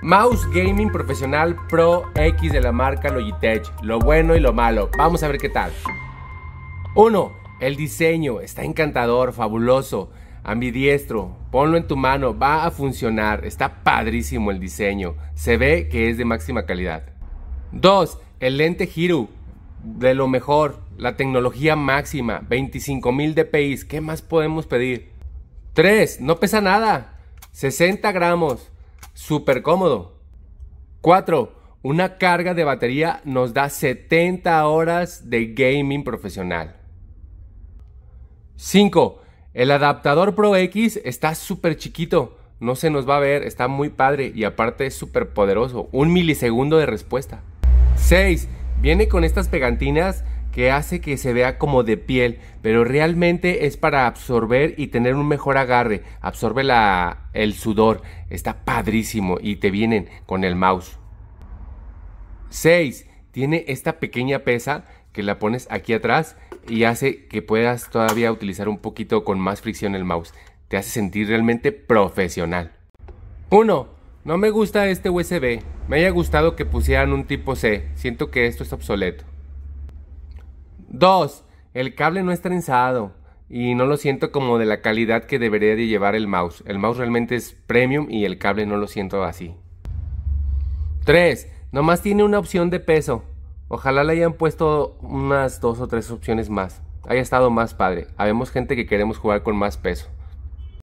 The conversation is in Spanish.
Mouse Gaming Profesional Pro X de la marca Logitech, lo bueno y lo malo. Vamos a ver qué tal. 1. El diseño está encantador, fabuloso, ambidiestro. Ponlo en tu mano, va a funcionar. Está padrísimo el diseño. Se ve que es de máxima calidad. 2. El lente Hero, de lo mejor, la tecnología máxima, 25.000 DPI. ¿Qué más podemos pedir? 3. No pesa nada, 60 gramos. Súper cómodo. 4. Una carga de batería nos da 70 horas de gaming profesional. 5. El adaptador Pro X está súper chiquito. No se nos va a ver, está muy padre y aparte es súper poderoso. Un milisegundo de respuesta. 6. Viene con estas pegantinas que hace que se vea como de piel, pero realmente es para absorber y tener un mejor agarre. Absorbe la, el sudor, está padrísimo y te vienen con el mouse. 6. Tiene esta pequeña pesa que la pones aquí atrás y hace que puedas todavía utilizar un poquito con más fricción el mouse. Te hace sentir realmente profesional. 1. No me gusta este USB. Me haya gustado que pusieran un tipo C. Siento que esto es obsoleto. 2. el cable no es trenzado y no lo siento como de la calidad que debería de llevar el mouse. El mouse realmente es premium y el cable no lo siento así. 3. Nomás tiene una opción de peso. Ojalá le hayan puesto unas dos o tres opciones más. Haya estado más padre. Habemos gente que queremos jugar con más peso.